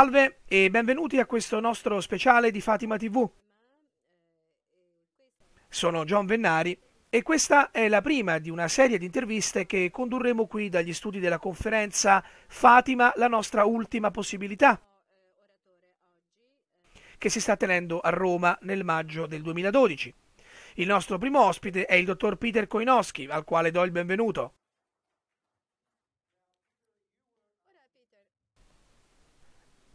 Salve e benvenuti a questo nostro speciale di Fatima TV. Sono John Vennari e questa è la prima di una serie di interviste che condurremo qui dagli studi della conferenza Fatima, la nostra ultima possibilità, che si sta tenendo a Roma nel maggio del 2012. Il nostro primo ospite è il dottor Peter Koinowski, al quale do il benvenuto.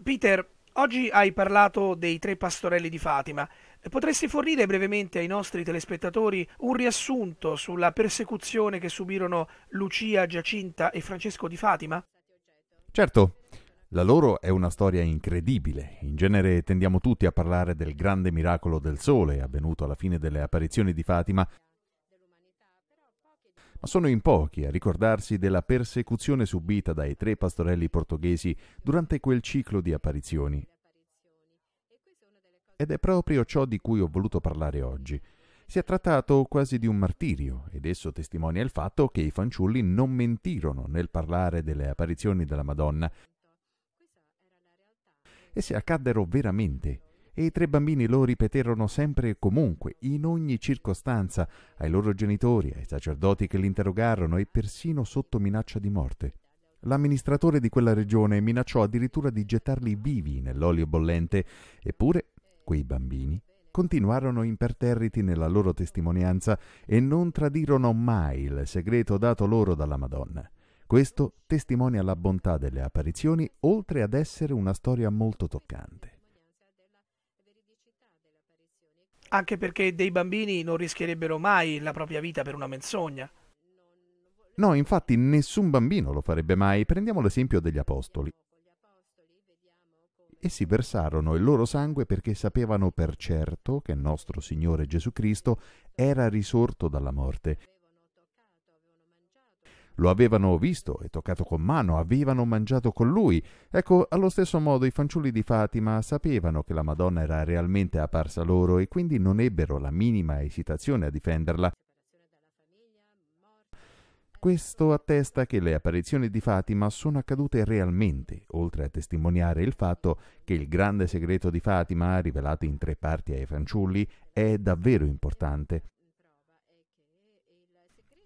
Peter, oggi hai parlato dei tre pastorelli di Fatima. Potresti fornire brevemente ai nostri telespettatori un riassunto sulla persecuzione che subirono Lucia, Giacinta e Francesco di Fatima? Certo, la loro è una storia incredibile. In genere tendiamo tutti a parlare del grande miracolo del sole avvenuto alla fine delle apparizioni di Fatima, ma sono in pochi a ricordarsi della persecuzione subita dai tre pastorelli portoghesi durante quel ciclo di apparizioni. Ed è proprio ciò di cui ho voluto parlare oggi. Si è trattato quasi di un martirio ed esso testimonia il fatto che i fanciulli non mentirono nel parlare delle apparizioni della Madonna. E se accaddero veramente e i tre bambini lo ripeterono sempre e comunque, in ogni circostanza, ai loro genitori, ai sacerdoti che li interrogarono e persino sotto minaccia di morte. L'amministratore di quella regione minacciò addirittura di gettarli vivi nell'olio bollente, eppure quei bambini continuarono imperterriti nella loro testimonianza e non tradirono mai il segreto dato loro dalla Madonna. Questo testimonia la bontà delle apparizioni, oltre ad essere una storia molto toccante. anche perché dei bambini non rischierebbero mai la propria vita per una menzogna. No, infatti nessun bambino lo farebbe mai. Prendiamo l'esempio degli apostoli. Essi versarono il loro sangue perché sapevano per certo che nostro Signore Gesù Cristo era risorto dalla morte lo avevano visto e toccato con mano, avevano mangiato con lui. Ecco, allo stesso modo i fanciulli di Fatima sapevano che la Madonna era realmente apparsa loro e quindi non ebbero la minima esitazione a difenderla. Questo attesta che le apparizioni di Fatima sono accadute realmente, oltre a testimoniare il fatto che il grande segreto di Fatima, rivelato in tre parti ai fanciulli, è davvero importante.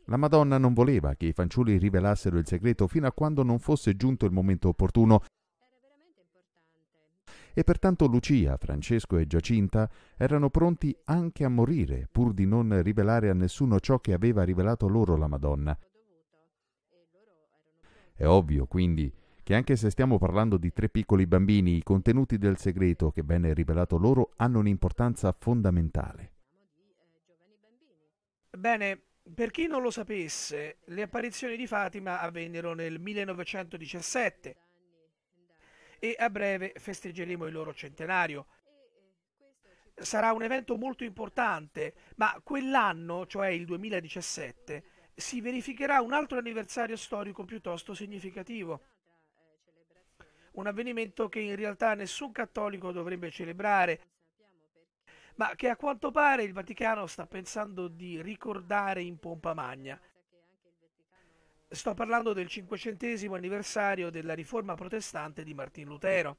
La Madonna non voleva che i fanciulli rivelassero il segreto fino a quando non fosse giunto il momento opportuno e pertanto Lucia, Francesco e Giacinta erano pronti anche a morire pur di non rivelare a nessuno ciò che aveva rivelato loro la Madonna. È ovvio, quindi, che anche se stiamo parlando di tre piccoli bambini, i contenuti del segreto che venne rivelato loro hanno un'importanza fondamentale. Bene, per chi non lo sapesse, le apparizioni di Fatima avvennero nel 1917 e a breve festeggeremo il loro centenario. Sarà un evento molto importante, ma quell'anno, cioè il 2017, si verificherà un altro anniversario storico piuttosto significativo. Un avvenimento che in realtà nessun cattolico dovrebbe celebrare, ma che a quanto pare il Vaticano sta pensando di ricordare in pompa magna. Sto parlando del cinquecentesimo anniversario della riforma protestante di Martin Lutero.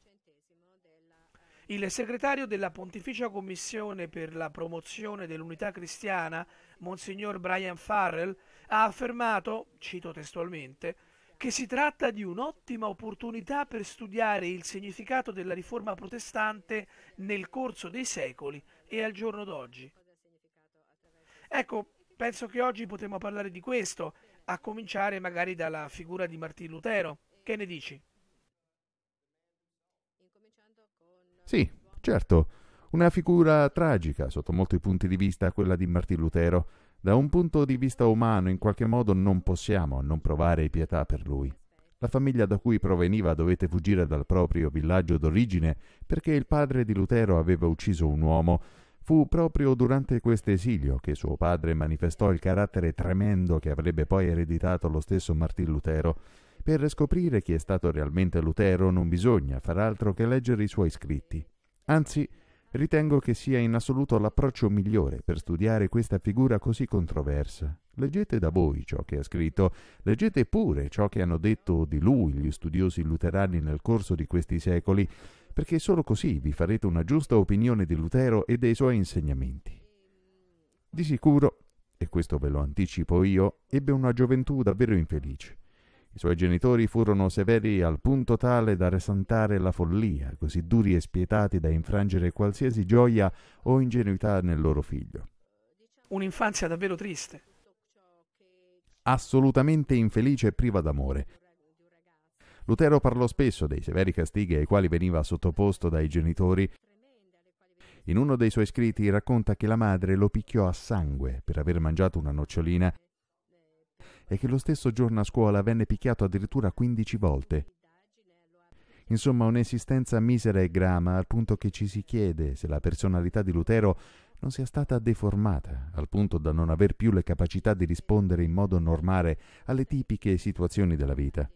Il segretario della Pontificia Commissione per la promozione dell'unità cristiana, Monsignor Brian Farrell, ha affermato, cito testualmente, che si tratta di un'ottima opportunità per studiare il significato della riforma protestante nel corso dei secoli e al giorno d'oggi. Ecco, penso che oggi potremmo parlare di questo, a cominciare magari dalla figura di Martin Lutero. Che ne dici? Sì, certo. Una figura tragica sotto molti punti di vista quella di Martin Lutero. Da un punto di vista umano, in qualche modo, non possiamo non provare pietà per lui. La famiglia da cui proveniva dovette fuggire dal proprio villaggio d'origine perché il padre di Lutero aveva ucciso un uomo. Fu proprio durante questo esilio che suo padre manifestò il carattere tremendo che avrebbe poi ereditato lo stesso Martin Lutero. Per scoprire chi è stato realmente Lutero non bisogna far altro che leggere i suoi scritti. Anzi, Ritengo che sia in assoluto l'approccio migliore per studiare questa figura così controversa. Leggete da voi ciò che ha scritto, leggete pure ciò che hanno detto di lui gli studiosi luterani nel corso di questi secoli, perché solo così vi farete una giusta opinione di Lutero e dei suoi insegnamenti. Di sicuro, e questo ve lo anticipo io, ebbe una gioventù davvero infelice. I suoi genitori furono severi al punto tale da resentare la follia, così duri e spietati da infrangere qualsiasi gioia o ingenuità nel loro figlio. Un'infanzia davvero triste. Assolutamente infelice e priva d'amore. Lutero parlò spesso dei severi castighi ai quali veniva sottoposto dai genitori. In uno dei suoi scritti racconta che la madre lo picchiò a sangue per aver mangiato una nocciolina e che lo stesso giorno a scuola venne picchiato addirittura 15 volte. Insomma, un'esistenza misera e grama al punto che ci si chiede se la personalità di Lutero non sia stata deformata, al punto da non aver più le capacità di rispondere in modo normale alle tipiche situazioni della vita.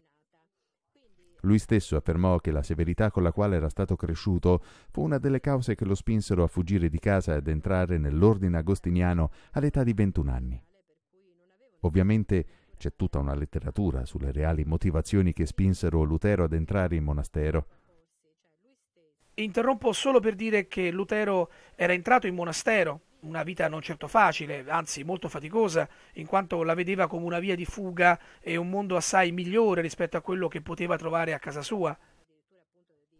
Lui stesso affermò che la severità con la quale era stato cresciuto fu una delle cause che lo spinsero a fuggire di casa ed entrare nell'ordine agostiniano all'età di 21 anni. Ovviamente c'è tutta una letteratura sulle reali motivazioni che spinsero Lutero ad entrare in monastero. Interrompo solo per dire che Lutero era entrato in monastero, una vita non certo facile, anzi molto faticosa, in quanto la vedeva come una via di fuga e un mondo assai migliore rispetto a quello che poteva trovare a casa sua.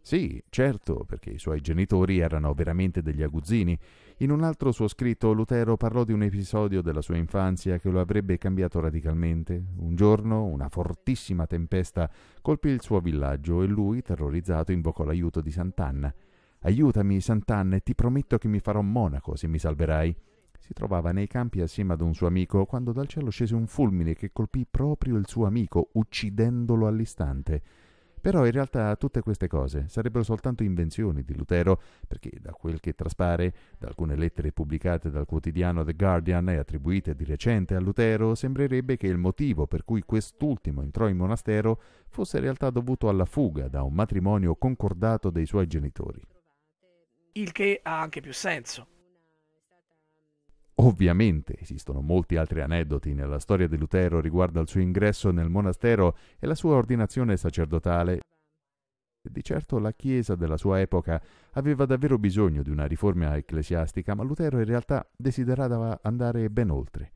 Sì, certo, perché i suoi genitori erano veramente degli aguzzini in un altro suo scritto Lutero parlò di un episodio della sua infanzia che lo avrebbe cambiato radicalmente. Un giorno una fortissima tempesta colpì il suo villaggio e lui, terrorizzato, invocò l'aiuto di Sant'Anna. Aiutami, Sant'Anna, e ti prometto che mi farò monaco se mi salverai. Si trovava nei campi assieme ad un suo amico quando dal cielo scese un fulmine che colpì proprio il suo amico, uccidendolo all'istante. Però in realtà tutte queste cose sarebbero soltanto invenzioni di Lutero, perché da quel che traspare da alcune lettere pubblicate dal quotidiano The Guardian e attribuite di recente a Lutero, sembrerebbe che il motivo per cui quest'ultimo entrò in monastero fosse in realtà dovuto alla fuga da un matrimonio concordato dei suoi genitori. Il che ha anche più senso. Ovviamente esistono molti altri aneddoti nella storia di Lutero riguardo al suo ingresso nel monastero e la sua ordinazione sacerdotale. Di certo la Chiesa della sua epoca aveva davvero bisogno di una riforma ecclesiastica, ma Lutero in realtà desiderava andare ben oltre.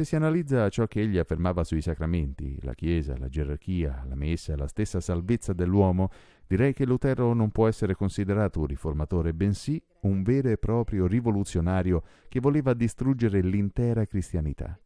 Se si analizza ciò che egli affermava sui sacramenti, la Chiesa, la gerarchia, la Messa, la stessa salvezza dell'uomo, direi che Lutero non può essere considerato un riformatore, bensì un vero e proprio rivoluzionario che voleva distruggere l'intera cristianità.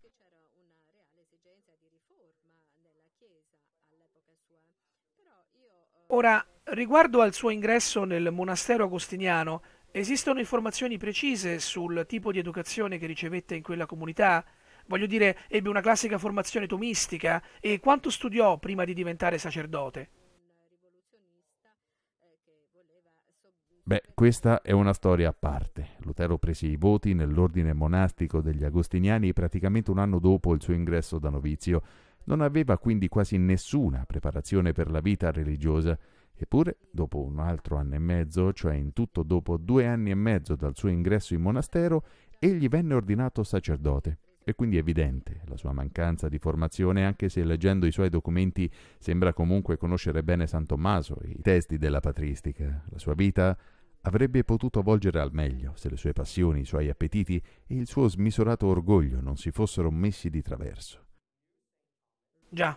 Ora, riguardo al suo ingresso nel monastero agostiniano, esistono informazioni precise sul tipo di educazione che ricevette in quella comunità? voglio dire, ebbe una classica formazione tomistica e quanto studiò prima di diventare sacerdote? Beh, questa è una storia a parte. Lutero prese i voti nell'ordine monastico degli agostiniani praticamente un anno dopo il suo ingresso da novizio. Non aveva quindi quasi nessuna preparazione per la vita religiosa. Eppure, dopo un altro anno e mezzo, cioè in tutto dopo due anni e mezzo dal suo ingresso in monastero, egli venne ordinato sacerdote. È quindi evidente la sua mancanza di formazione, anche se leggendo i suoi documenti sembra comunque conoscere bene San Tommaso e i testi della patristica. La sua vita avrebbe potuto volgere al meglio se le sue passioni, i suoi appetiti e il suo smisurato orgoglio non si fossero messi di traverso. Già,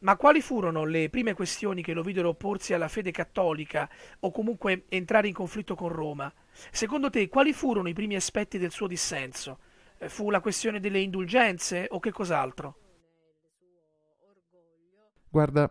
ma quali furono le prime questioni che lo videro opporsi alla fede cattolica o comunque entrare in conflitto con Roma? Secondo te, quali furono i primi aspetti del suo dissenso? Fu la questione delle indulgenze o che cos'altro? Guarda,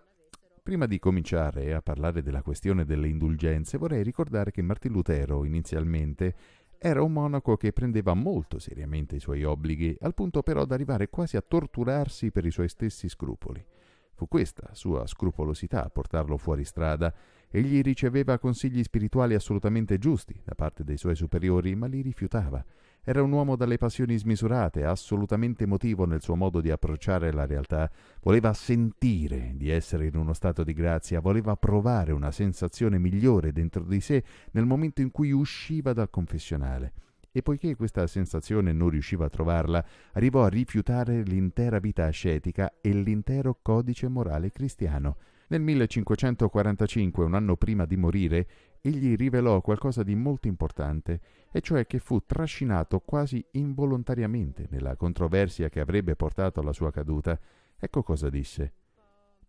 prima di cominciare a parlare della questione delle indulgenze, vorrei ricordare che Martin Lutero inizialmente era un monaco che prendeva molto seriamente i suoi obblighi, al punto però da arrivare quasi a torturarsi per i suoi stessi scrupoli. Fu questa sua scrupolosità a portarlo fuori strada. Egli riceveva consigli spirituali assolutamente giusti da parte dei suoi superiori, ma li rifiutava. Era un uomo dalle passioni smisurate, assolutamente emotivo nel suo modo di approcciare la realtà. Voleva sentire di essere in uno stato di grazia, voleva provare una sensazione migliore dentro di sé nel momento in cui usciva dal confessionale e poiché questa sensazione non riusciva a trovarla, arrivò a rifiutare l'intera vita ascetica e l'intero codice morale cristiano. Nel 1545, un anno prima di morire, egli rivelò qualcosa di molto importante, e cioè che fu trascinato quasi involontariamente nella controversia che avrebbe portato alla sua caduta. Ecco cosa disse.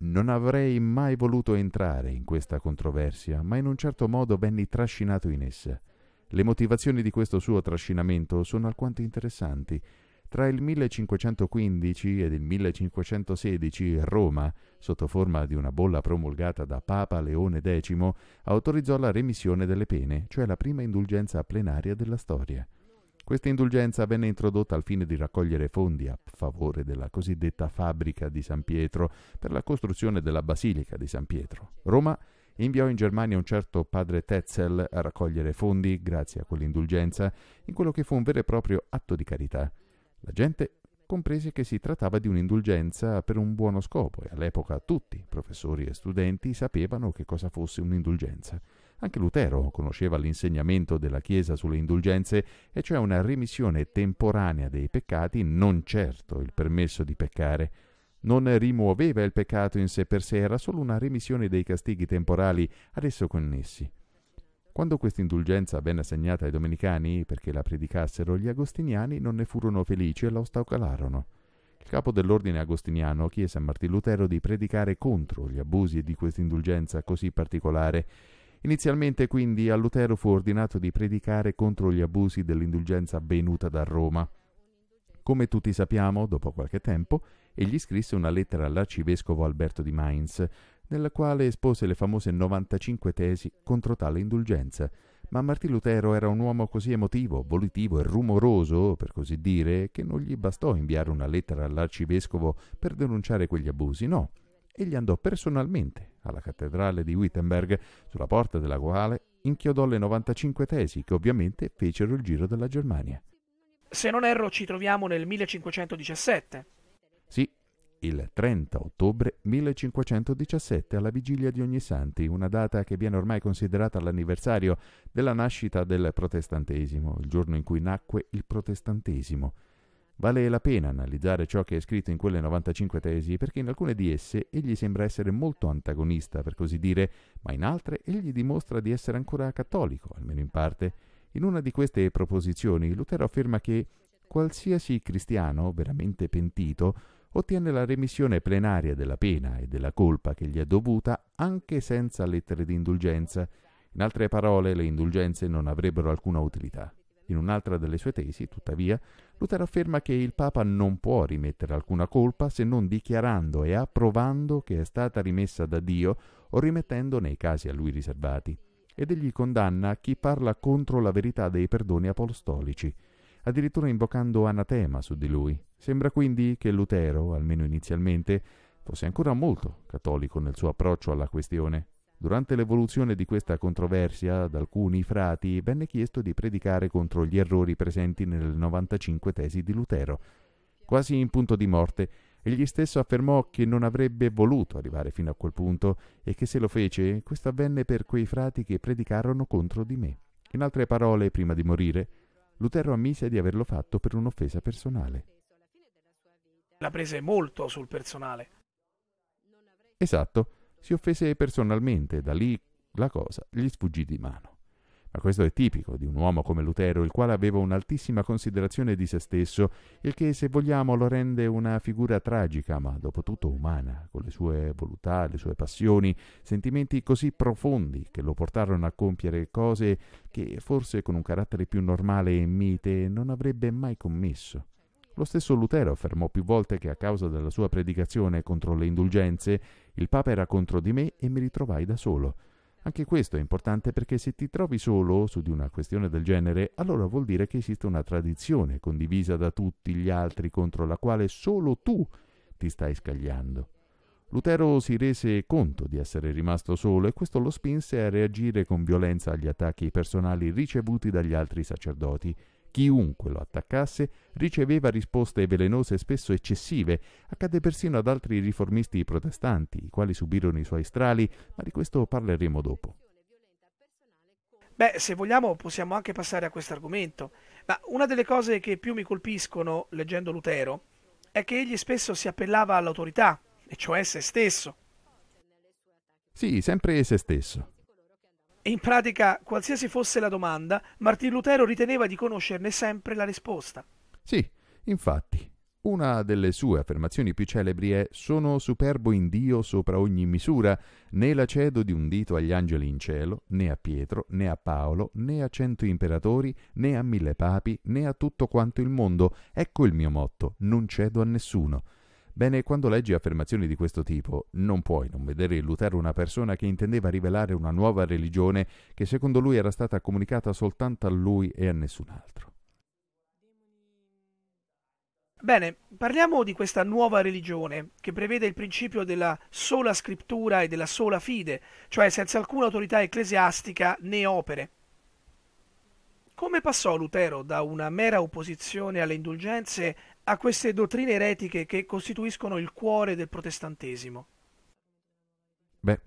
Non avrei mai voluto entrare in questa controversia, ma in un certo modo venni trascinato in essa. Le motivazioni di questo suo trascinamento sono alquanto interessanti, tra il 1515 ed il 1516 Roma, sotto forma di una bolla promulgata da Papa Leone X, autorizzò la remissione delle pene, cioè la prima indulgenza plenaria della storia. Questa indulgenza venne introdotta al fine di raccogliere fondi a favore della cosiddetta fabbrica di San Pietro per la costruzione della Basilica di San Pietro. Roma inviò in Germania un certo padre Tetzel a raccogliere fondi, grazie a quell'indulgenza, in quello che fu un vero e proprio atto di carità. La gente comprese che si trattava di un'indulgenza per un buono scopo e all'epoca tutti, professori e studenti, sapevano che cosa fosse un'indulgenza. Anche Lutero conosceva l'insegnamento della Chiesa sulle indulgenze, e cioè una remissione temporanea dei peccati, non certo il permesso di peccare. Non rimuoveva il peccato in sé per sé, era solo una remissione dei castighi temporali ad esso connessi. Quando questa indulgenza venne assegnata ai domenicani perché la predicassero, gli agostiniani non ne furono felici e la ostacolarono. Il capo dell'ordine agostiniano chiese a Martin Lutero di predicare contro gli abusi di questa indulgenza così particolare. Inizialmente quindi a Lutero fu ordinato di predicare contro gli abusi dell'indulgenza venuta da Roma. Come tutti sappiamo, dopo qualche tempo, egli scrisse una lettera all'arcivescovo Alberto di Mainz, nella quale espose le famose 95 tesi contro tale indulgenza. Ma Martì Lutero era un uomo così emotivo, volitivo e rumoroso, per così dire, che non gli bastò inviare una lettera all'arcivescovo per denunciare quegli abusi, no. Egli andò personalmente alla cattedrale di Wittenberg, sulla porta della quale inchiodò le 95 tesi che ovviamente fecero il giro della Germania. Se non erro ci troviamo nel 1517. Sì, il 30 ottobre 1517, alla vigilia di Ogni Santi, una data che viene ormai considerata l'anniversario della nascita del protestantesimo, il giorno in cui nacque il protestantesimo. Vale la pena analizzare ciò che è scritto in quelle 95 tesi perché in alcune di esse egli sembra essere molto antagonista, per così dire, ma in altre egli dimostra di essere ancora cattolico, almeno in parte. In una di queste proposizioni Lutero afferma che qualsiasi cristiano veramente pentito ottiene la remissione plenaria della pena e della colpa che gli è dovuta anche senza lettere di indulgenza. In altre parole, le indulgenze non avrebbero alcuna utilità. In un'altra delle sue tesi, tuttavia, Lutero afferma che il Papa non può rimettere alcuna colpa se non dichiarando e approvando che è stata rimessa da Dio o rimettendo nei casi a lui riservati. Ed egli condanna chi parla contro la verità dei perdoni apostolici, addirittura invocando anatema su di lui, Sembra quindi che Lutero, almeno inizialmente, fosse ancora molto cattolico nel suo approccio alla questione. Durante l'evoluzione di questa controversia, ad alcuni frati venne chiesto di predicare contro gli errori presenti nelle 95 tesi di Lutero. Quasi in punto di morte, egli stesso affermò che non avrebbe voluto arrivare fino a quel punto e che se lo fece, questo avvenne per quei frati che predicarono contro di me. In altre parole, prima di morire, Lutero ammise di averlo fatto per un'offesa personale la prese molto sul personale. Esatto, si offese personalmente, da lì la cosa gli sfuggì di mano. Ma questo è tipico di un uomo come Lutero, il quale aveva un'altissima considerazione di se stesso, il che se vogliamo lo rende una figura tragica, ma dopo tutto umana, con le sue voluttà, le sue passioni, sentimenti così profondi che lo portarono a compiere cose che forse con un carattere più normale e mite non avrebbe mai commesso. Lo stesso Lutero affermò più volte che a causa della sua predicazione contro le indulgenze il Papa era contro di me e mi ritrovai da solo. Anche questo è importante perché se ti trovi solo su di una questione del genere, allora vuol dire che esiste una tradizione condivisa da tutti gli altri contro la quale solo tu ti stai scagliando. Lutero si rese conto di essere rimasto solo e questo lo spinse a reagire con violenza agli attacchi personali ricevuti dagli altri sacerdoti Chiunque lo attaccasse riceveva risposte velenose spesso eccessive, accadde persino ad altri riformisti protestanti, i quali subirono i suoi strali, ma di questo parleremo dopo. Beh, se vogliamo possiamo anche passare a questo argomento, ma una delle cose che più mi colpiscono leggendo Lutero è che egli spesso si appellava all'autorità, e cioè se stesso. Sì, sempre se stesso. E in pratica, qualsiasi fosse la domanda, Martin Lutero riteneva di conoscerne sempre la risposta. Sì, infatti, una delle sue affermazioni più celebri è Sono superbo in Dio sopra ogni misura, né la cedo di un dito agli angeli in cielo, né a Pietro, né a Paolo, né a cento imperatori, né a mille papi, né a tutto quanto il mondo. Ecco il mio motto, non cedo a nessuno. Bene, quando leggi affermazioni di questo tipo, non puoi non vedere in Lutero una persona che intendeva rivelare una nuova religione che secondo lui era stata comunicata soltanto a lui e a nessun altro. Bene, parliamo di questa nuova religione che prevede il principio della sola scrittura e della sola fide, cioè senza alcuna autorità ecclesiastica né opere. Come passò Lutero da una mera opposizione alle indulgenze a queste dottrine eretiche che costituiscono il cuore del protestantesimo. Beh,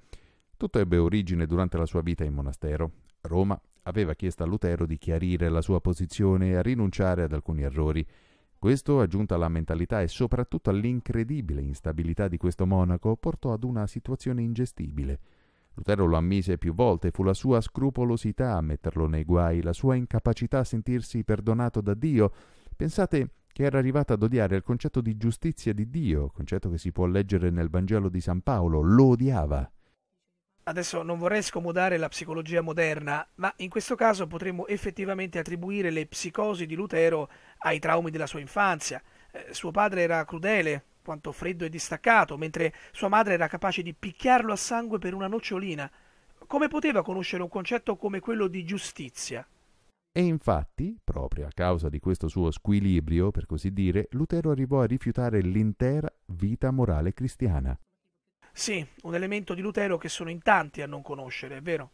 tutto ebbe origine durante la sua vita in monastero. Roma aveva chiesto a Lutero di chiarire la sua posizione e a rinunciare ad alcuni errori. Questo, aggiunto alla mentalità e soprattutto all'incredibile instabilità di questo monaco, portò ad una situazione ingestibile. Lutero lo ammise più volte, fu la sua scrupolosità a metterlo nei guai, la sua incapacità a sentirsi perdonato da Dio. Pensate che era arrivata ad odiare il concetto di giustizia di Dio, concetto che si può leggere nel Vangelo di San Paolo, lo odiava. Adesso non vorrei scomodare la psicologia moderna, ma in questo caso potremmo effettivamente attribuire le psicosi di Lutero ai traumi della sua infanzia. Eh, suo padre era crudele, quanto freddo e distaccato, mentre sua madre era capace di picchiarlo a sangue per una nocciolina. Come poteva conoscere un concetto come quello di giustizia? E infatti, proprio a causa di questo suo squilibrio, per così dire, Lutero arrivò a rifiutare l'intera vita morale cristiana. Sì, un elemento di Lutero che sono in tanti a non conoscere, è vero?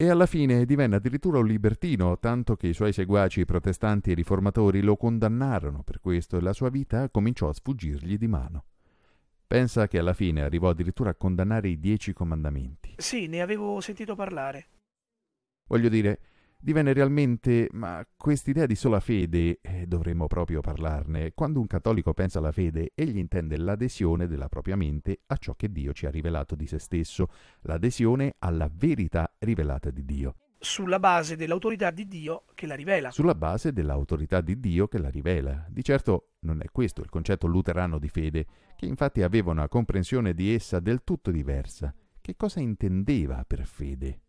e alla fine divenne addirittura un libertino, tanto che i suoi seguaci protestanti e riformatori lo condannarono per questo e la sua vita cominciò a sfuggirgli di mano. Pensa che alla fine arrivò addirittura a condannare i dieci comandamenti. Sì, ne avevo sentito parlare. Voglio dire, divenne realmente ma quest'idea di sola fede, eh, dovremmo proprio parlarne, quando un cattolico pensa alla fede, egli intende l'adesione della propria mente a ciò che Dio ci ha rivelato di se stesso, l'adesione alla verità rivelata di Dio. Sulla base dell'autorità di Dio che la rivela. Sulla base dell'autorità di Dio che la rivela. Di certo non è questo il concetto luterano di fede, che infatti aveva una comprensione di essa del tutto diversa. Che cosa intendeva per fede?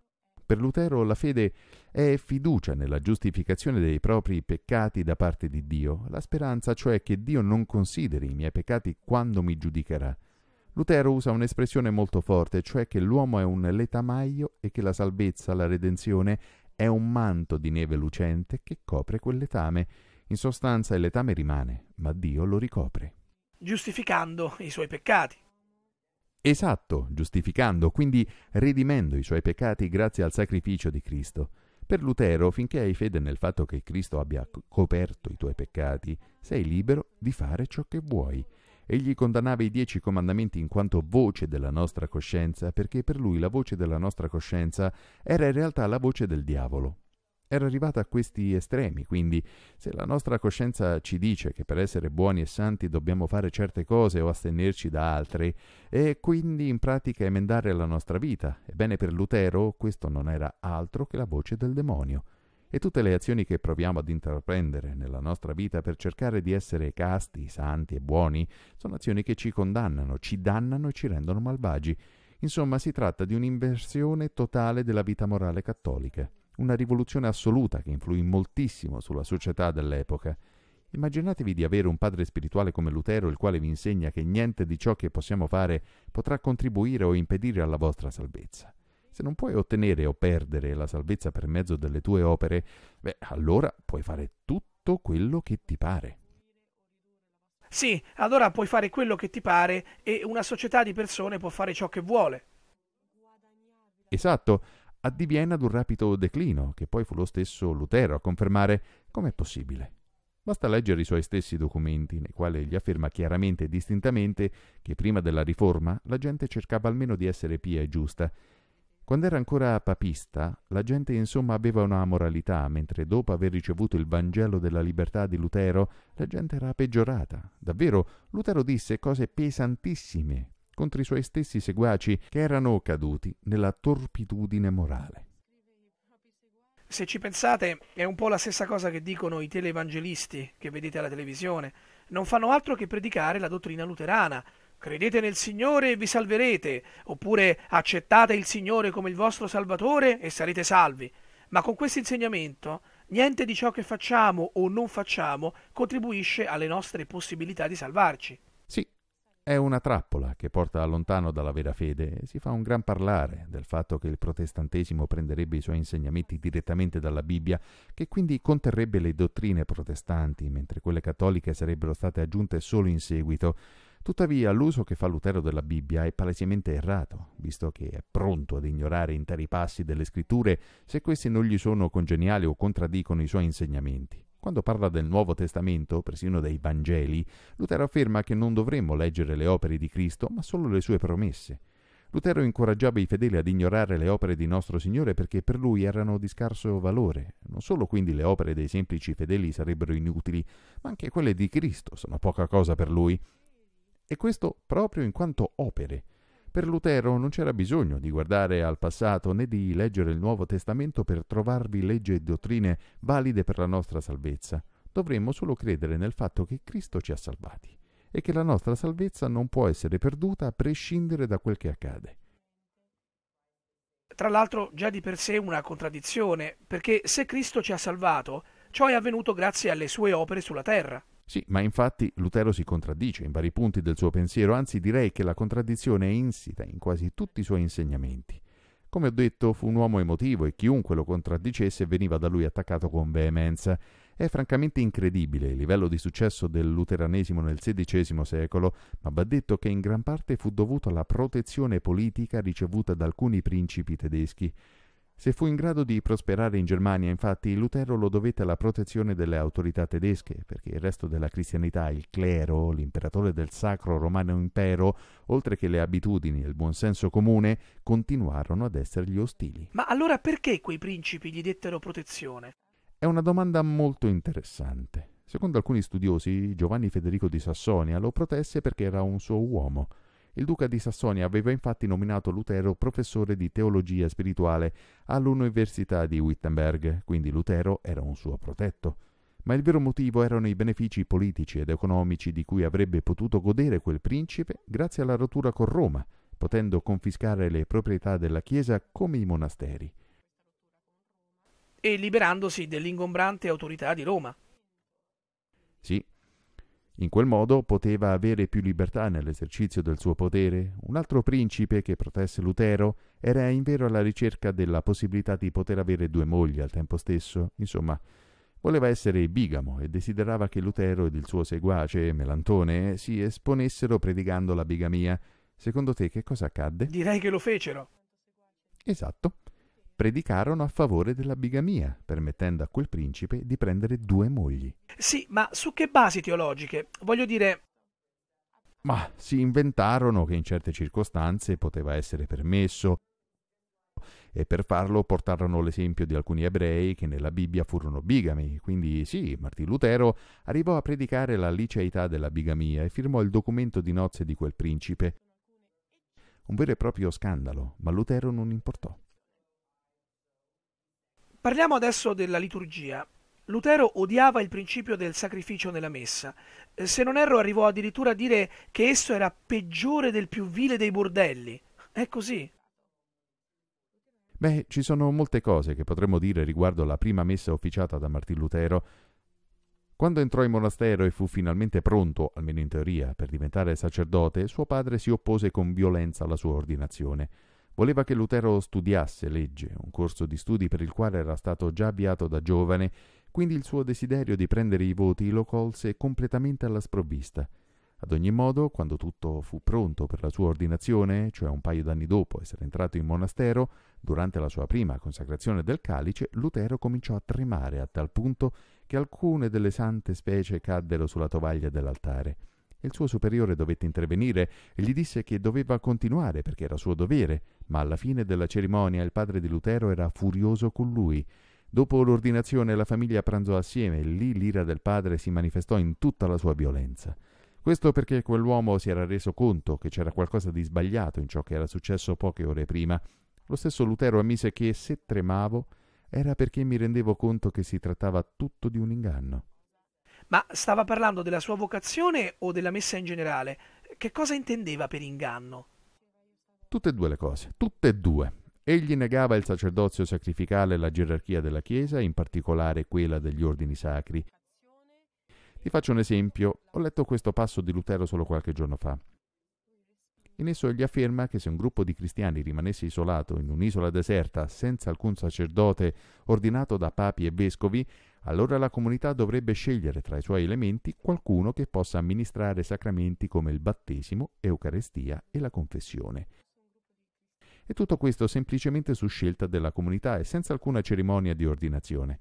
Per Lutero la fede è fiducia nella giustificazione dei propri peccati da parte di Dio, la speranza cioè che Dio non consideri i miei peccati quando mi giudicherà. Lutero usa un'espressione molto forte, cioè che l'uomo è un letamaio e che la salvezza, la redenzione, è un manto di neve lucente che copre quell'etame. In sostanza il letame rimane, ma Dio lo ricopre. Giustificando i suoi peccati. Esatto, giustificando, quindi redimendo i suoi peccati grazie al sacrificio di Cristo. Per Lutero, finché hai fede nel fatto che Cristo abbia coperto i tuoi peccati, sei libero di fare ciò che vuoi. Egli condannava i dieci comandamenti in quanto voce della nostra coscienza, perché per lui la voce della nostra coscienza era in realtà la voce del diavolo era arrivata a questi estremi, quindi se la nostra coscienza ci dice che per essere buoni e santi dobbiamo fare certe cose o astenerci da altre, e quindi in pratica emendare la nostra vita, ebbene per Lutero questo non era altro che la voce del demonio. E tutte le azioni che proviamo ad intraprendere nella nostra vita per cercare di essere casti, santi e buoni, sono azioni che ci condannano, ci dannano e ci rendono malvagi. Insomma, si tratta di un'inversione totale della vita morale cattolica una rivoluzione assoluta che influì moltissimo sulla società dell'epoca. Immaginatevi di avere un padre spirituale come Lutero il quale vi insegna che niente di ciò che possiamo fare potrà contribuire o impedire alla vostra salvezza. Se non puoi ottenere o perdere la salvezza per mezzo delle tue opere, beh, allora puoi fare tutto quello che ti pare. Sì, allora puoi fare quello che ti pare e una società di persone può fare ciò che vuole. Esatto, addiviene ad un rapido declino, che poi fu lo stesso Lutero a confermare com'è possibile. Basta leggere i suoi stessi documenti, nei quali egli afferma chiaramente e distintamente che prima della riforma la gente cercava almeno di essere pia e giusta. Quando era ancora papista, la gente insomma aveva una moralità, mentre dopo aver ricevuto il Vangelo della libertà di Lutero, la gente era peggiorata. Davvero, Lutero disse cose pesantissime contro i suoi stessi seguaci che erano caduti nella torpitudine morale. Se ci pensate, è un po' la stessa cosa che dicono i televangelisti che vedete alla televisione. Non fanno altro che predicare la dottrina luterana. Credete nel Signore e vi salverete, oppure accettate il Signore come il vostro Salvatore e sarete salvi. Ma con questo insegnamento niente di ciò che facciamo o non facciamo contribuisce alle nostre possibilità di salvarci. È una trappola che porta lontano dalla vera fede e si fa un gran parlare del fatto che il protestantesimo prenderebbe i suoi insegnamenti direttamente dalla Bibbia, che quindi conterrebbe le dottrine protestanti, mentre quelle cattoliche sarebbero state aggiunte solo in seguito. Tuttavia l'uso che fa Lutero della Bibbia è palesemente errato, visto che è pronto ad ignorare interi passi delle scritture se questi non gli sono congeniali o contraddicono i suoi insegnamenti. Quando parla del Nuovo Testamento, persino dei Vangeli, Lutero afferma che non dovremmo leggere le opere di Cristo, ma solo le sue promesse. Lutero incoraggiava i fedeli ad ignorare le opere di nostro Signore perché per lui erano di scarso valore. Non solo quindi le opere dei semplici fedeli sarebbero inutili, ma anche quelle di Cristo sono poca cosa per lui. E questo proprio in quanto opere. Per Lutero non c'era bisogno di guardare al passato né di leggere il Nuovo Testamento per trovarvi leggi e dottrine valide per la nostra salvezza. Dovremmo solo credere nel fatto che Cristo ci ha salvati e che la nostra salvezza non può essere perduta a prescindere da quel che accade. Tra l'altro già di per sé una contraddizione, perché se Cristo ci ha salvato, ciò è avvenuto grazie alle sue opere sulla terra. Sì, ma infatti Lutero si contraddice in vari punti del suo pensiero, anzi direi che la contraddizione è insita in quasi tutti i suoi insegnamenti. Come ho detto, fu un uomo emotivo e chiunque lo contraddicesse veniva da lui attaccato con veemenza. È francamente incredibile il livello di successo del luteranesimo nel XVI secolo, ma va detto che in gran parte fu dovuto alla protezione politica ricevuta da alcuni principi tedeschi. Se fu in grado di prosperare in Germania, infatti, Lutero lo dovette alla protezione delle autorità tedesche, perché il resto della cristianità, il clero, l'imperatore del Sacro Romano Impero, oltre che le abitudini e il buonsenso comune, continuarono ad essergli ostili. Ma allora perché quei principi gli dettero protezione? È una domanda molto interessante. Secondo alcuni studiosi, Giovanni Federico di Sassonia lo protesse perché era un suo uomo, il duca di Sassonia aveva infatti nominato Lutero professore di teologia spirituale all'Università di Wittenberg, quindi Lutero era un suo protetto. Ma il vero motivo erano i benefici politici ed economici di cui avrebbe potuto godere quel principe grazie alla rottura con Roma, potendo confiscare le proprietà della Chiesa come i monasteri. E liberandosi dell'ingombrante autorità di Roma. Sì, in quel modo poteva avere più libertà nell'esercizio del suo potere. Un altro principe che protesse Lutero era in vero alla ricerca della possibilità di poter avere due mogli al tempo stesso. Insomma, voleva essere bigamo e desiderava che Lutero ed il suo seguace, Melantone, si esponessero predicando la bigamia. Secondo te che cosa accadde? Direi che lo fecero. Esatto predicarono a favore della bigamia, permettendo a quel principe di prendere due mogli. Sì, ma su che basi teologiche? Voglio dire... Ma si inventarono che in certe circostanze poteva essere permesso, e per farlo portarono l'esempio di alcuni ebrei che nella Bibbia furono bigami. Quindi sì, Martì Lutero arrivò a predicare la liceità della bigamia e firmò il documento di nozze di quel principe. Un vero e proprio scandalo, ma Lutero non importò. Parliamo adesso della liturgia. Lutero odiava il principio del sacrificio nella messa. Eh, se non erro arrivò addirittura a dire che esso era peggiore del più vile dei bordelli. È così. Beh, ci sono molte cose che potremmo dire riguardo alla prima messa officiata da Martin Lutero. Quando entrò in monastero e fu finalmente pronto, almeno in teoria, per diventare sacerdote, suo padre si oppose con violenza alla sua ordinazione. Voleva che Lutero studiasse legge, un corso di studi per il quale era stato già avviato da giovane, quindi il suo desiderio di prendere i voti lo colse completamente alla sprovvista. Ad ogni modo, quando tutto fu pronto per la sua ordinazione, cioè un paio d'anni dopo essere entrato in monastero, durante la sua prima consacrazione del calice, Lutero cominciò a tremare a tal punto che alcune delle sante specie caddero sulla tovaglia dell'altare. Il suo superiore dovette intervenire e gli disse che doveva continuare perché era suo dovere, ma alla fine della cerimonia il padre di Lutero era furioso con lui. Dopo l'ordinazione la famiglia pranzò assieme e lì l'ira del padre si manifestò in tutta la sua violenza. Questo perché quell'uomo si era reso conto che c'era qualcosa di sbagliato in ciò che era successo poche ore prima. Lo stesso Lutero ammise che se tremavo era perché mi rendevo conto che si trattava tutto di un inganno. Ma stava parlando della sua vocazione o della messa in generale? Che cosa intendeva per inganno? Tutte e due le cose, tutte e due. Egli negava il sacerdozio sacrificale e la gerarchia della Chiesa, in particolare quella degli ordini sacri. Ti faccio un esempio, ho letto questo passo di Lutero solo qualche giorno fa. In esso egli afferma che se un gruppo di cristiani rimanesse isolato in un'isola deserta senza alcun sacerdote ordinato da papi e vescovi, allora la comunità dovrebbe scegliere tra i suoi elementi qualcuno che possa amministrare sacramenti come il battesimo, Eucaristia e la confessione. E tutto questo semplicemente su scelta della comunità e senza alcuna cerimonia di ordinazione.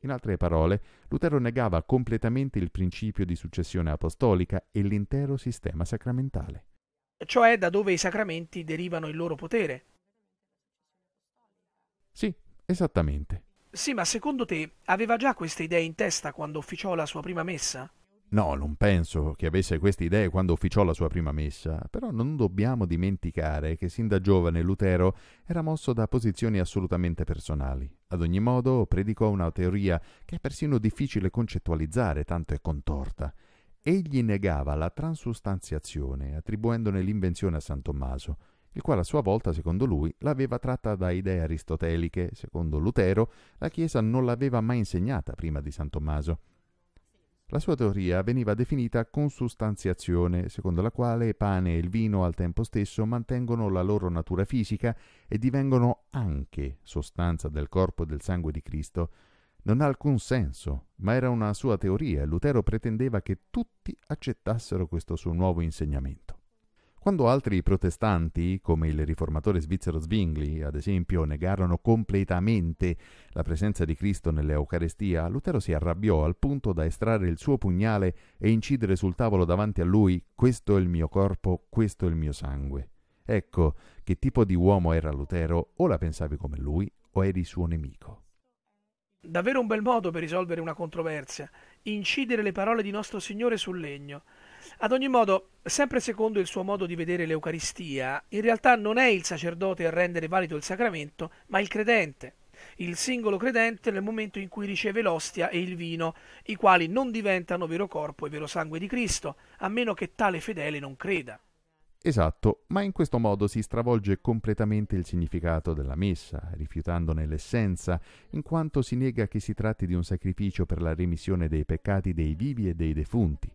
In altre parole, Lutero negava completamente il principio di successione apostolica e l'intero sistema sacramentale. Cioè da dove i sacramenti derivano il loro potere. Sì, esattamente. Sì, ma secondo te aveva già queste idee in testa quando officiò la sua prima messa? No, non penso che avesse queste idee quando officiò la sua prima messa, però non dobbiamo dimenticare che sin da giovane Lutero era mosso da posizioni assolutamente personali. Ad ogni modo, predicò una teoria che è persino difficile concettualizzare, tanto è contorta. Egli negava la transustanziazione, attribuendone l'invenzione a San Tommaso il quale a sua volta, secondo lui, l'aveva tratta da idee aristoteliche, secondo Lutero la Chiesa non l'aveva mai insegnata prima di San Tommaso. La sua teoria veniva definita consustanziazione, secondo la quale pane e il vino al tempo stesso mantengono la loro natura fisica e divengono anche sostanza del corpo e del sangue di Cristo. Non ha alcun senso, ma era una sua teoria e Lutero pretendeva che tutti accettassero questo suo nuovo insegnamento. Quando altri protestanti, come il riformatore svizzero Zwingli, ad esempio, negarono completamente la presenza di Cristo nell'Eucarestia, Lutero si arrabbiò al punto da estrarre il suo pugnale e incidere sul tavolo davanti a lui Questo è il mio corpo, questo è il mio sangue. Ecco che tipo di uomo era Lutero, o la pensavi come lui, o eri suo nemico. Davvero un bel modo per risolvere una controversia, incidere le parole di nostro Signore sul legno. Ad ogni modo, sempre secondo il suo modo di vedere l'Eucaristia, in realtà non è il sacerdote a rendere valido il sacramento, ma il credente, il singolo credente nel momento in cui riceve l'ostia e il vino, i quali non diventano vero corpo e vero sangue di Cristo, a meno che tale fedele non creda. Esatto, ma in questo modo si stravolge completamente il significato della messa, rifiutandone l'essenza, in quanto si nega che si tratti di un sacrificio per la remissione dei peccati dei vivi e dei defunti,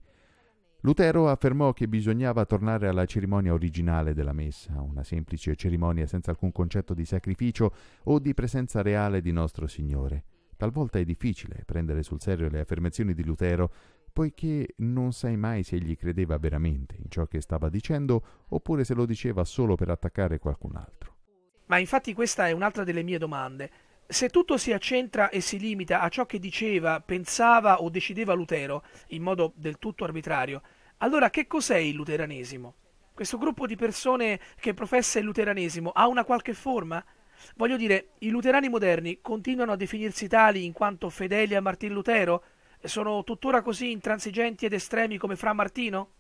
Lutero affermò che bisognava tornare alla cerimonia originale della messa, una semplice cerimonia senza alcun concetto di sacrificio o di presenza reale di nostro Signore. Talvolta è difficile prendere sul serio le affermazioni di Lutero, poiché non sai mai se egli credeva veramente in ciò che stava dicendo oppure se lo diceva solo per attaccare qualcun altro. Ma infatti questa è un'altra delle mie domande. Se tutto si accentra e si limita a ciò che diceva, pensava o decideva Lutero, in modo del tutto arbitrario, allora, che cos'è il luteranesimo? Questo gruppo di persone che professa il luteranesimo ha una qualche forma? Voglio dire, i luterani moderni continuano a definirsi tali in quanto fedeli a Martin Lutero? Sono tuttora così intransigenti ed estremi come Fra Martino?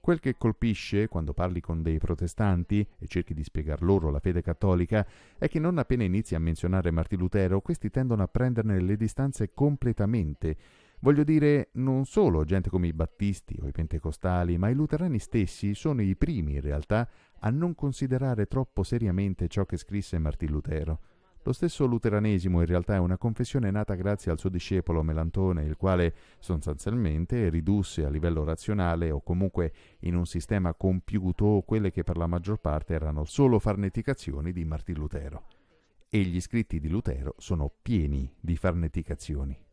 Quel che colpisce quando parli con dei protestanti e cerchi di spiegar loro la fede cattolica è che non appena inizi a menzionare Martin Lutero, questi tendono a prenderne le distanze completamente Voglio dire, non solo gente come i battisti o i pentecostali, ma i luterani stessi sono i primi in realtà a non considerare troppo seriamente ciò che scrisse Martin Lutero. Lo stesso luteranesimo in realtà è una confessione nata grazie al suo discepolo Melantone, il quale sostanzialmente ridusse a livello razionale o comunque in un sistema compiuto quelle che per la maggior parte erano solo farneticazioni di Martin Lutero. E gli scritti di Lutero sono pieni di farneticazioni.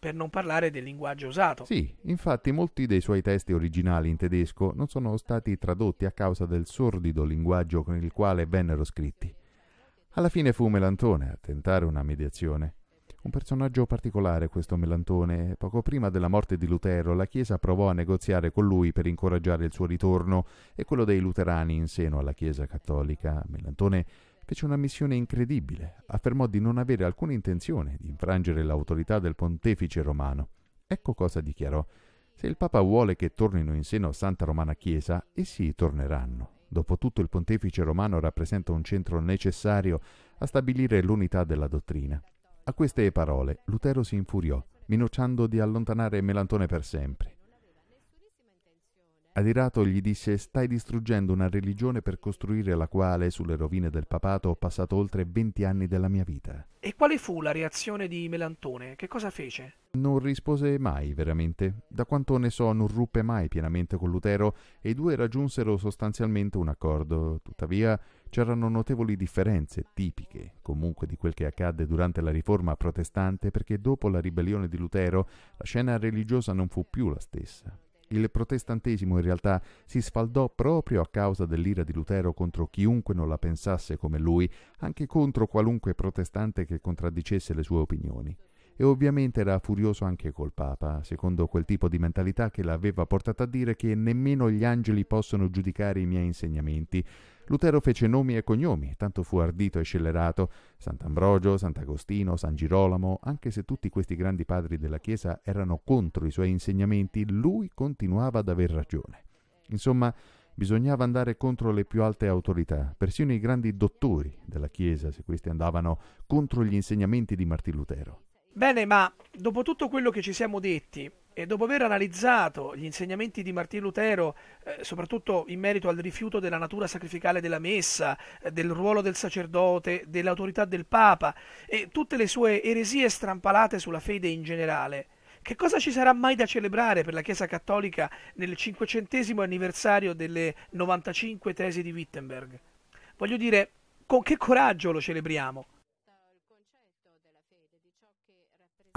Per non parlare del linguaggio usato. Sì, infatti molti dei suoi testi originali in tedesco non sono stati tradotti a causa del sordido linguaggio con il quale vennero scritti. Alla fine fu Melantone a tentare una mediazione. Un personaggio particolare questo Melantone. Poco prima della morte di Lutero la Chiesa provò a negoziare con lui per incoraggiare il suo ritorno e quello dei luterani in seno alla Chiesa cattolica. Melantone fece una missione incredibile, affermò di non avere alcuna intenzione di infrangere l'autorità del pontefice romano. Ecco cosa dichiarò. Se il Papa vuole che tornino in seno a Santa Romana Chiesa, essi torneranno. Dopotutto il pontefice romano rappresenta un centro necessario a stabilire l'unità della dottrina. A queste parole Lutero si infuriò, minacciando di allontanare Melantone per sempre. Adirato gli disse stai distruggendo una religione per costruire la quale sulle rovine del papato ho passato oltre 20 anni della mia vita. E quale fu la reazione di Melantone? Che cosa fece? Non rispose mai veramente. Da quanto ne so non ruppe mai pienamente con Lutero e i due raggiunsero sostanzialmente un accordo. Tuttavia c'erano notevoli differenze tipiche comunque di quel che accadde durante la riforma protestante perché dopo la ribellione di Lutero la scena religiosa non fu più la stessa. Il protestantesimo in realtà si sfaldò proprio a causa dell'ira di Lutero contro chiunque non la pensasse come lui, anche contro qualunque protestante che contraddicesse le sue opinioni. E ovviamente era furioso anche col Papa, secondo quel tipo di mentalità che l'aveva portato a dire che nemmeno gli angeli possono giudicare i miei insegnamenti, Lutero fece nomi e cognomi, tanto fu ardito e scellerato, Sant'Ambrogio, Sant'Agostino, San Girolamo, anche se tutti questi grandi padri della Chiesa erano contro i suoi insegnamenti, lui continuava ad aver ragione. Insomma, bisognava andare contro le più alte autorità, persino i grandi dottori della Chiesa, se questi andavano contro gli insegnamenti di Martin Lutero. Bene, ma dopo tutto quello che ci siamo detti e dopo aver analizzato gli insegnamenti di Martin Lutero, eh, soprattutto in merito al rifiuto della natura sacrificale della Messa, eh, del ruolo del sacerdote, dell'autorità del Papa e tutte le sue eresie strampalate sulla fede in generale, che cosa ci sarà mai da celebrare per la Chiesa Cattolica nel cinquecentesimo anniversario delle 95 tesi di Wittenberg? Voglio dire, con che coraggio lo celebriamo?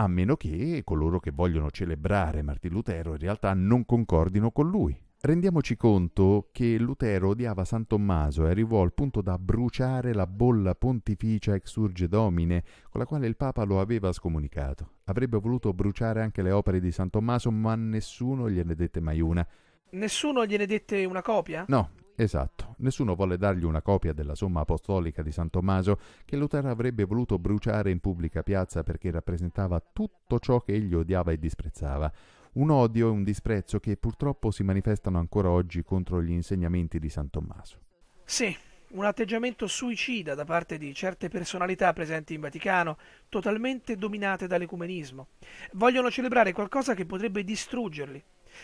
a meno che coloro che vogliono celebrare Martin Lutero in realtà non concordino con lui. Rendiamoci conto che Lutero odiava San Tommaso e arrivò al punto da bruciare la bolla pontificia ex urge domine con la quale il Papa lo aveva scomunicato. Avrebbe voluto bruciare anche le opere di San Tommaso, ma nessuno gliene dette mai una. Nessuno gliene dette una copia? No, Esatto, nessuno volle dargli una copia della somma apostolica di San Tommaso che Lutero avrebbe voluto bruciare in pubblica piazza perché rappresentava tutto ciò che egli odiava e disprezzava, un odio e un disprezzo che purtroppo si manifestano ancora oggi contro gli insegnamenti di San Tommaso. Sì, un atteggiamento suicida da parte di certe personalità presenti in Vaticano, totalmente dominate dall'ecumenismo. Vogliono celebrare qualcosa che potrebbe distruggerli,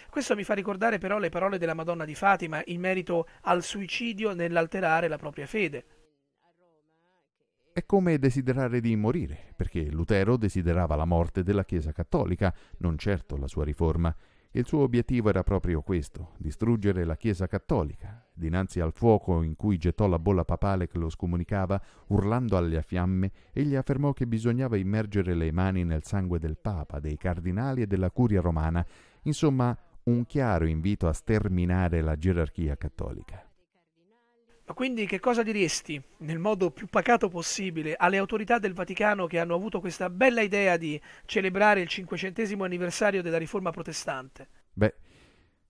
questo mi fa ricordare però le parole della Madonna di Fatima in merito al suicidio nell'alterare la propria fede. È come desiderare di morire, perché Lutero desiderava la morte della Chiesa cattolica, non certo la sua riforma. Il suo obiettivo era proprio questo, distruggere la Chiesa cattolica. Dinanzi al fuoco in cui gettò la bolla papale che lo scomunicava, urlando alle fiamme, egli affermò che bisognava immergere le mani nel sangue del Papa, dei cardinali e della Curia romana Insomma, un chiaro invito a sterminare la gerarchia cattolica. Ma quindi che cosa diresti, nel modo più pacato possibile, alle autorità del Vaticano che hanno avuto questa bella idea di celebrare il cinquecentesimo anniversario della Riforma protestante? Beh,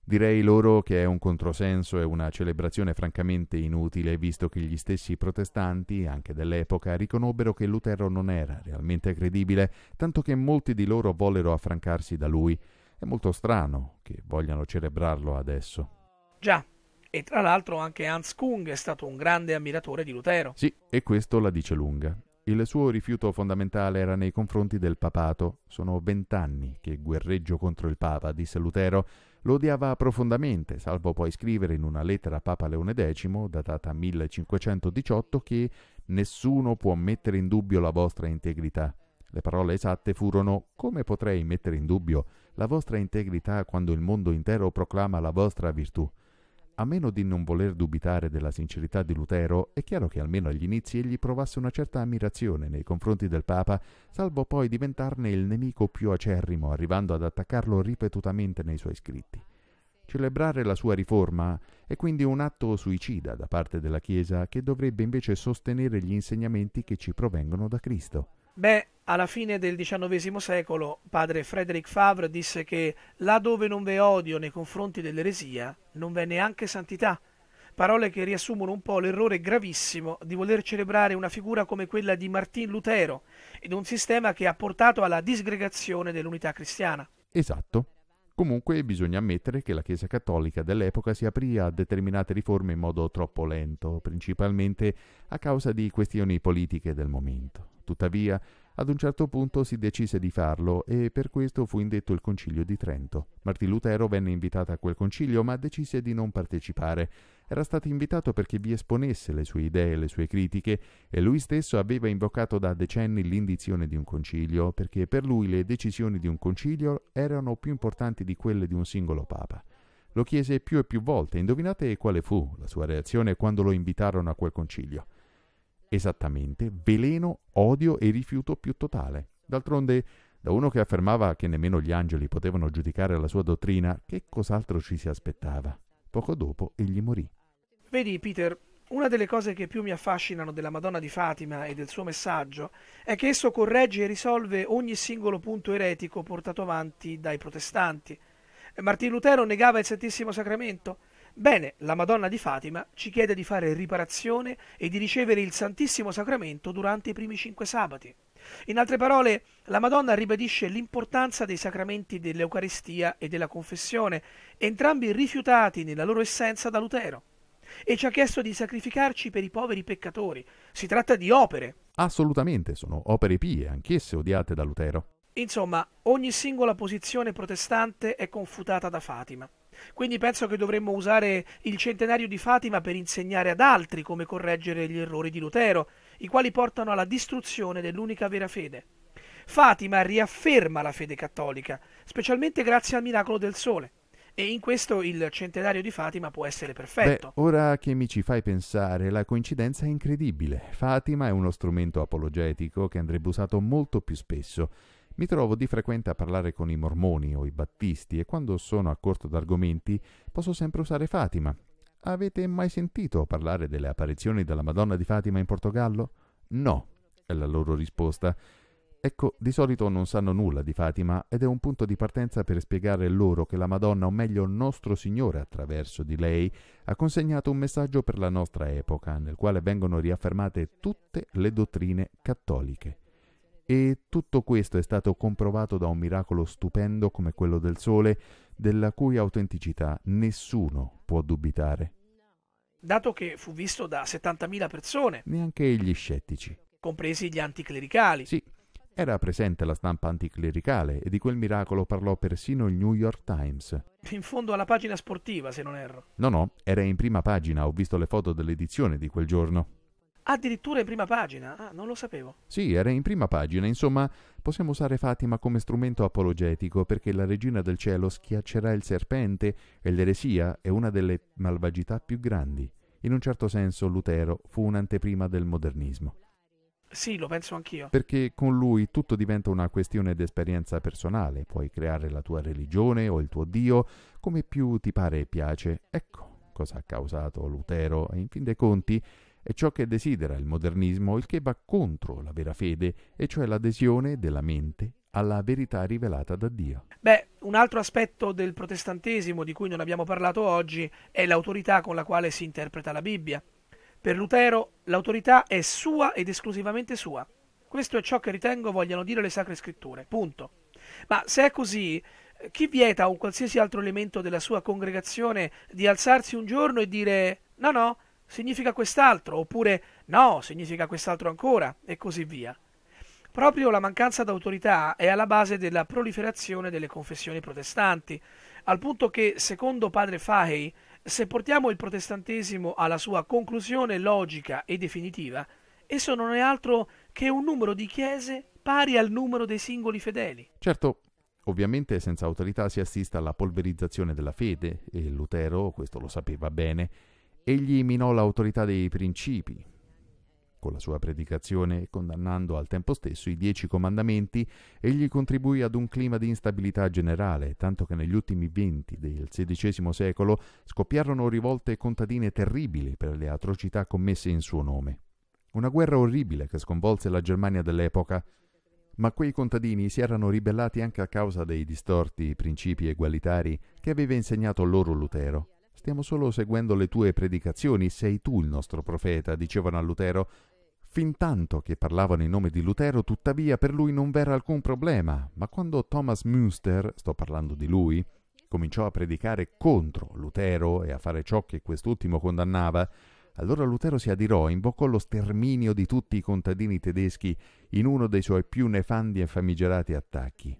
direi loro che è un controsenso e una celebrazione francamente inutile, visto che gli stessi protestanti, anche dell'epoca, riconobbero che Lutero non era realmente credibile, tanto che molti di loro vollero affrancarsi da lui, è molto strano che vogliano celebrarlo adesso. Già, e tra l'altro anche Hans Kung è stato un grande ammiratore di Lutero. Sì, e questo la dice lunga. Il suo rifiuto fondamentale era nei confronti del papato. Sono vent'anni che guerreggio contro il papa, disse Lutero. Lo odiava profondamente, salvo poi scrivere in una lettera a Papa Leone X, datata 1518, che nessuno può mettere in dubbio la vostra integrità. Le parole esatte furono come potrei mettere in dubbio la vostra integrità quando il mondo intero proclama la vostra virtù. A meno di non voler dubitare della sincerità di Lutero, è chiaro che almeno agli inizi egli provasse una certa ammirazione nei confronti del Papa, salvo poi diventarne il nemico più acerrimo, arrivando ad attaccarlo ripetutamente nei suoi scritti. Celebrare la sua riforma è quindi un atto suicida da parte della Chiesa che dovrebbe invece sostenere gli insegnamenti che ci provengono da Cristo. Beh, alla fine del XIX secolo padre Frederick Favre disse che là dove non v'è odio nei confronti dell'eresia non v'è neanche santità, parole che riassumono un po' l'errore gravissimo di voler celebrare una figura come quella di Martin Lutero ed un sistema che ha portato alla disgregazione dell'unità cristiana. Esatto. Comunque bisogna ammettere che la Chiesa cattolica dell'epoca si aprì a determinate riforme in modo troppo lento, principalmente a causa di questioni politiche del momento. Tuttavia, ad un certo punto si decise di farlo e per questo fu indetto il concilio di Trento. Martin Lutero venne invitato a quel concilio ma decise di non partecipare. Era stato invitato perché vi esponesse le sue idee e le sue critiche e lui stesso aveva invocato da decenni l'indizione di un concilio perché per lui le decisioni di un concilio erano più importanti di quelle di un singolo papa. Lo chiese più e più volte, indovinate quale fu la sua reazione quando lo invitarono a quel concilio. Esattamente, veleno, odio e rifiuto più totale. D'altronde, da uno che affermava che nemmeno gli angeli potevano giudicare la sua dottrina, che cos'altro ci si aspettava? Poco dopo egli morì. Vedi, Peter, una delle cose che più mi affascinano della Madonna di Fatima e del suo messaggio è che esso corregge e risolve ogni singolo punto eretico portato avanti dai protestanti. Martin Lutero negava il Santissimo Sacramento, Bene, la Madonna di Fatima ci chiede di fare riparazione e di ricevere il Santissimo Sacramento durante i primi cinque sabati. In altre parole, la Madonna ribadisce l'importanza dei sacramenti dell'Eucaristia e della confessione, entrambi rifiutati nella loro essenza da Lutero, e ci ha chiesto di sacrificarci per i poveri peccatori. Si tratta di opere. Assolutamente, sono opere pie, anch'esse odiate da Lutero. Insomma, ogni singola posizione protestante è confutata da Fatima. Quindi penso che dovremmo usare il centenario di Fatima per insegnare ad altri come correggere gli errori di Lutero, i quali portano alla distruzione dell'unica vera fede. Fatima riafferma la fede cattolica, specialmente grazie al miracolo del sole. E in questo il centenario di Fatima può essere perfetto. Beh, ora che mi ci fai pensare, la coincidenza è incredibile. Fatima è uno strumento apologetico che andrebbe usato molto più spesso. Mi trovo di frequente a parlare con i mormoni o i battisti e quando sono a corto d'argomenti posso sempre usare Fatima. Avete mai sentito parlare delle apparizioni della Madonna di Fatima in Portogallo? No, è la loro risposta. Ecco, di solito non sanno nulla di Fatima ed è un punto di partenza per spiegare loro che la Madonna, o meglio nostro Signore attraverso di lei, ha consegnato un messaggio per la nostra epoca, nel quale vengono riaffermate tutte le dottrine cattoliche. E tutto questo è stato comprovato da un miracolo stupendo come quello del Sole, della cui autenticità nessuno può dubitare. Dato che fu visto da 70.000 persone. Neanche gli scettici. Compresi gli anticlericali. Sì, era presente la stampa anticlericale e di quel miracolo parlò persino il New York Times. In fondo alla pagina sportiva, se non erro. No, no, era in prima pagina, ho visto le foto dell'edizione di quel giorno. Addirittura in prima pagina? Ah, non lo sapevo. Sì, era in prima pagina. Insomma, possiamo usare Fatima come strumento apologetico perché la regina del cielo schiaccerà il serpente e l'eresia è una delle malvagità più grandi. In un certo senso Lutero fu un'anteprima del modernismo. Sì, lo penso anch'io. Perché con lui tutto diventa una questione d'esperienza personale. Puoi creare la tua religione o il tuo Dio come più ti pare e piace. Ecco cosa ha causato Lutero e in fin dei conti è ciò che desidera il modernismo, il che va contro la vera fede, e cioè l'adesione della mente alla verità rivelata da Dio. Beh, un altro aspetto del protestantesimo di cui non abbiamo parlato oggi è l'autorità con la quale si interpreta la Bibbia. Per Lutero l'autorità è sua ed esclusivamente sua. Questo è ciò che ritengo vogliano dire le sacre scritture, punto. Ma se è così, chi vieta a un qualsiasi altro elemento della sua congregazione di alzarsi un giorno e dire no, no, significa quest'altro, oppure no, significa quest'altro ancora, e così via. Proprio la mancanza d'autorità è alla base della proliferazione delle confessioni protestanti, al punto che, secondo padre Fahey, se portiamo il protestantesimo alla sua conclusione logica e definitiva, esso non è altro che un numero di chiese pari al numero dei singoli fedeli. Certo, Ovviamente senza autorità si assiste alla polverizzazione della fede e Lutero, questo lo sapeva bene, Egli minò l'autorità dei principi, con la sua predicazione, condannando al tempo stesso i dieci comandamenti, egli contribuì ad un clima di instabilità generale, tanto che negli ultimi venti del XVI secolo scoppiarono rivolte contadine terribili per le atrocità commesse in suo nome. Una guerra orribile che sconvolse la Germania dell'epoca, ma quei contadini si erano ribellati anche a causa dei distorti principi egualitari che aveva insegnato loro Lutero stiamo solo seguendo le tue predicazioni, sei tu il nostro profeta, dicevano a Lutero. Fintanto che parlavano in nome di Lutero, tuttavia per lui non v'era alcun problema, ma quando Thomas Münster, sto parlando di lui, cominciò a predicare contro Lutero e a fare ciò che quest'ultimo condannava, allora Lutero si adirò e invocò lo sterminio di tutti i contadini tedeschi in uno dei suoi più nefandi e famigerati attacchi.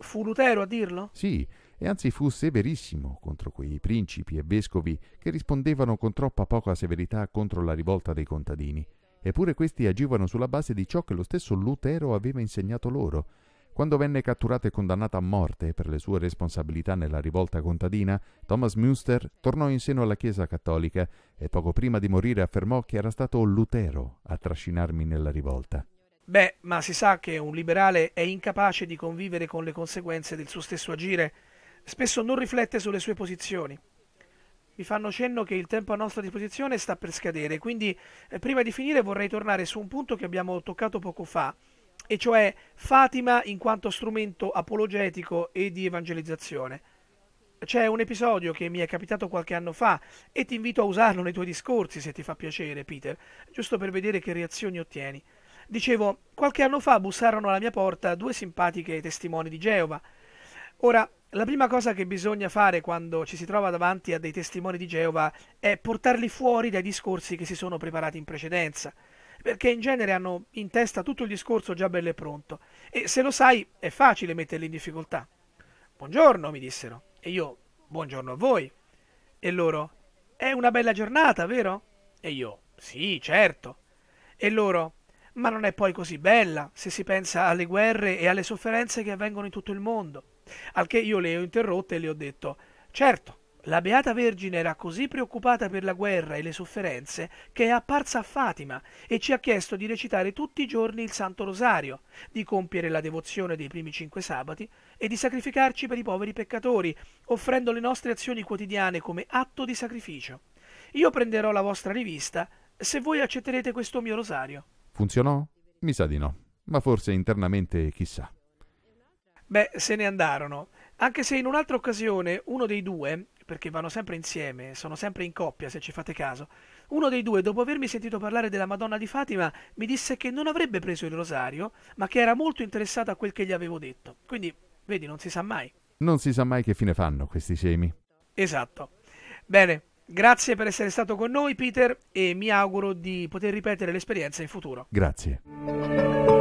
Fu Lutero a dirlo? Sì, e anzi fu severissimo contro quei principi e vescovi che rispondevano con troppa poca severità contro la rivolta dei contadini, eppure questi agivano sulla base di ciò che lo stesso Lutero aveva insegnato loro. Quando venne catturato e condannato a morte per le sue responsabilità nella rivolta contadina, Thomas Münster tornò in seno alla Chiesa cattolica e poco prima di morire affermò che era stato Lutero a trascinarmi nella rivolta. Beh, ma si sa che un liberale è incapace di convivere con le conseguenze del suo stesso agire spesso non riflette sulle sue posizioni. Mi fanno cenno che il tempo a nostra disposizione sta per scadere, quindi eh, prima di finire vorrei tornare su un punto che abbiamo toccato poco fa, e cioè Fatima in quanto strumento apologetico e di evangelizzazione. C'è un episodio che mi è capitato qualche anno fa e ti invito a usarlo nei tuoi discorsi se ti fa piacere, Peter, giusto per vedere che reazioni ottieni. Dicevo, qualche anno fa bussarono alla mia porta due simpatiche testimoni di Geova. Ora, la prima cosa che bisogna fare quando ci si trova davanti a dei testimoni di Geova è portarli fuori dai discorsi che si sono preparati in precedenza, perché in genere hanno in testa tutto il discorso già bello e pronto, e se lo sai è facile metterli in difficoltà. Buongiorno, mi dissero, e io, buongiorno a voi. E loro, è una bella giornata, vero? E io, sì, certo. E loro, ma non è poi così bella se si pensa alle guerre e alle sofferenze che avvengono in tutto il mondo. Al che io le ho interrotte e le ho detto: Certo, la Beata Vergine era così preoccupata per la guerra e le sofferenze che è apparsa a Fatima e ci ha chiesto di recitare tutti i giorni il Santo Rosario, di compiere la devozione dei primi cinque sabati e di sacrificarci per i poveri peccatori, offrendo le nostre azioni quotidiane come atto di sacrificio. Io prenderò la vostra rivista se voi accetterete questo mio rosario. Funzionò? Mi sa di no, ma forse internamente chissà. Beh, se ne andarono. Anche se in un'altra occasione uno dei due, perché vanno sempre insieme, sono sempre in coppia se ci fate caso, uno dei due, dopo avermi sentito parlare della Madonna di Fatima, mi disse che non avrebbe preso il rosario, ma che era molto interessato a quel che gli avevo detto. Quindi, vedi, non si sa mai. Non si sa mai che fine fanno questi semi. Esatto. Bene, grazie per essere stato con noi, Peter, e mi auguro di poter ripetere l'esperienza in futuro. Grazie.